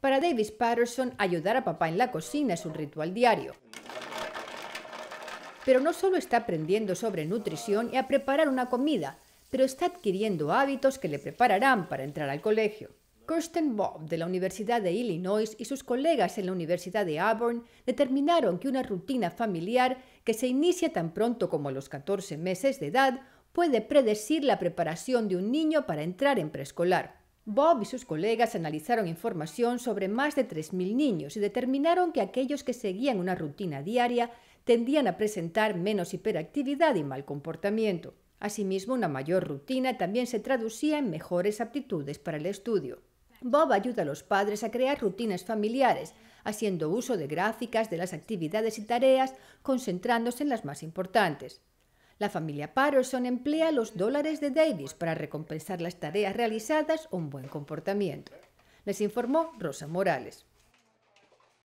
Para Davis Patterson, ayudar a papá en la cocina es un ritual diario. Pero no solo está aprendiendo sobre nutrición y a preparar una comida, pero está adquiriendo hábitos que le prepararán para entrar al colegio. Kirsten Bob de la Universidad de Illinois y sus colegas en la Universidad de Auburn determinaron que una rutina familiar que se inicia tan pronto como a los 14 meses de edad puede predecir la preparación de un niño para entrar en preescolar. Bob y sus colegas analizaron información sobre más de 3.000 niños y determinaron que aquellos que seguían una rutina diaria tendían a presentar menos hiperactividad y mal comportamiento. Asimismo, una mayor rutina también se traducía en mejores aptitudes para el estudio. Bob ayuda a los padres a crear rutinas familiares, haciendo uso de gráficas de las actividades y tareas, concentrándose en las más importantes. La familia Patterson emplea los dólares de Davis para recompensar las tareas realizadas o un buen comportamiento. Les informó Rosa Morales.